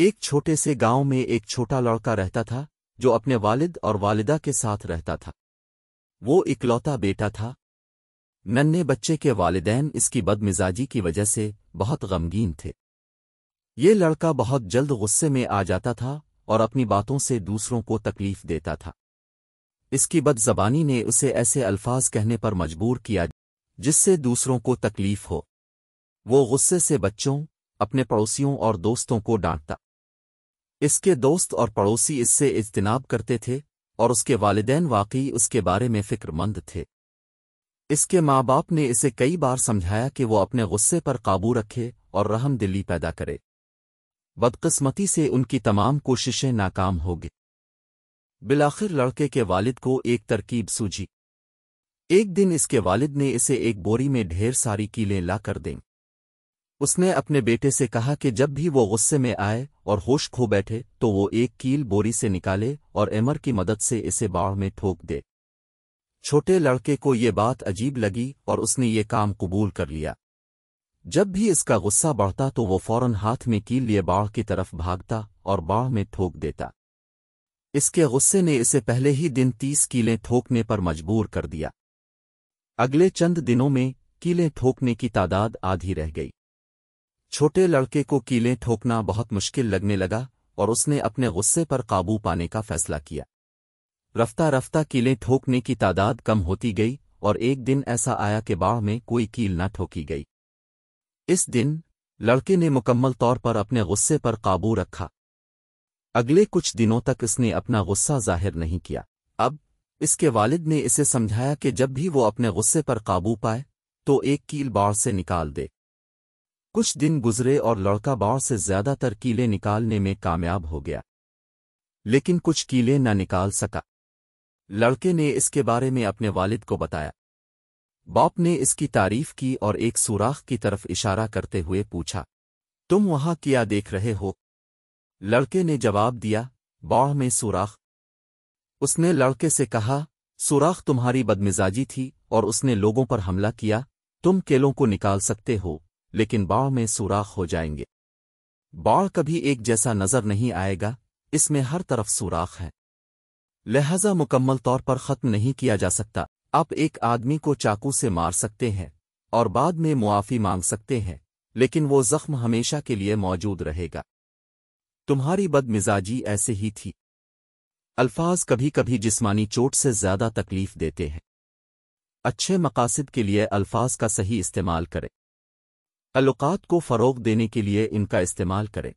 एक छोटे से गांव में एक छोटा लड़का रहता था जो अपने वालिद और वालिदा के साथ रहता था वो इकलौता बेटा था नन्हे बच्चे के वालदेन इसकी बदमिजाजी की वजह से बहुत गमगीन थे ये लड़का बहुत जल्द गुस्से में आ जाता था और अपनी बातों से दूसरों को तकलीफ देता था इसकी बदजबानी ने उसे ऐसे अल्फाज कहने पर मजबूर किया जिससे दूसरों को तकलीफ हो वो गुस्से से बच्चों अपने पड़ोसियों और दोस्तों को डांटता इसके दोस्त और पड़ोसी इससे इज्तनाब करते थे और उसके वालदेन वाकई उसके बारे में फ़िक्रमंद थे इसके माँ बाप ने इसे कई बार समझाया कि वो अपने गुस्से पर काबू रखे और रहम दिली पैदा करे बदकस्मती से उनकी तमाम कोशिशें नाकाम हो गई बिलाखिर लड़के के वालिद को एक तरकीब सूझी एक दिन इसके वालिद ने इसे एक बोरी में ढेर सारी कीलें ला कर दें उसने अपने बेटे से कहा कि जब भी वो गुस्से में आए और होश खो बैठे तो वो एक कील बोरी से निकाले और एमर की मदद से इसे बाढ़ में ठोक दे छोटे लड़के को ये बात अजीब लगी और उसने ये काम कबूल कर लिया जब भी इसका गुस्सा बढ़ता तो वो फौरन हाथ में कील लिए बाढ़ की तरफ भागता और बाढ़ में ठोक देता इसके गुस्से ने इसे पहले ही दिन तीस कीलें ठोकने पर मजबूर कर दिया अगले चंद दिनों में कीलें ठोकने की तादाद आधी रह गई छोटे लड़के को कीलें ठोकना बहुत मुश्किल लगने लगा और उसने अपने गुस्से पर काबू पाने का फैसला किया रफ्ता रफ्ता कीलें ठोकने की तादाद कम होती गई और एक दिन ऐसा आया कि बाढ़ में कोई कील न ठोकी गई इस दिन लड़के ने मुकम्मल तौर पर अपने गुस्से पर काबू रखा अगले कुछ दिनों तक इसने अपना गुस्सा जाहिर नहीं किया अब इसके वालिद ने इसे समझाया कि जब भी वो अपने गुस्से पर काबू पाए तो एक कील बाढ़ से निकाल दे कुछ दिन गुजरे और लड़का बाढ़ से ज्यादातर कीले निकालने में कामयाब हो गया लेकिन कुछ कीले न निकाल सका लड़के ने इसके बारे में अपने वालिद को बताया बाप ने इसकी तारीफ की और एक सुराख की तरफ इशारा करते हुए पूछा तुम वहां किया देख रहे हो लड़के ने जवाब दिया बाढ़ में सुराख उसने लड़के से कहा सुराख तुम्हारी बदमिजाजी थी और उसने लोगों पर हमला किया तुम केलों को निकाल सकते हो लेकिन बाढ़ में सुराख हो जाएंगे बाढ़ कभी एक जैसा नजर नहीं आएगा इसमें हर तरफ सुराख है लिहाजा मुकम्मल तौर पर ख़त्म नहीं किया जा सकता आप एक आदमी को चाकू से मार सकते हैं और बाद में मुआफ़ी मांग सकते हैं लेकिन वो ज़ख्म हमेशा के लिए मौजूद रहेगा तुम्हारी बदमिजाजी ऐसे ही थी अल्फाज कभी कभी जिस्मानी चोट से ज़्यादा तकलीफ देते हैं अच्छे मकासद के लिए अल्फाज का सही इस्तेमाल करें तल्लुकात को फ़रोग देने के लिए इनका इस्तेमाल करें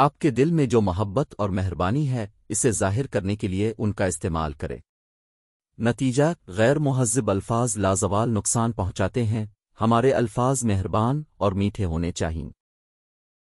आपके दिल में जो मोहब्बत और मेहरबानी है इसे जाहिर करने के लिए उनका इस्तेमाल करें नतीजा गैर महजब अल्फाज लाजवाल नुकसान पहुंचाते हैं हमारे अल्फाज मेहरबान और मीठे होने चाहिए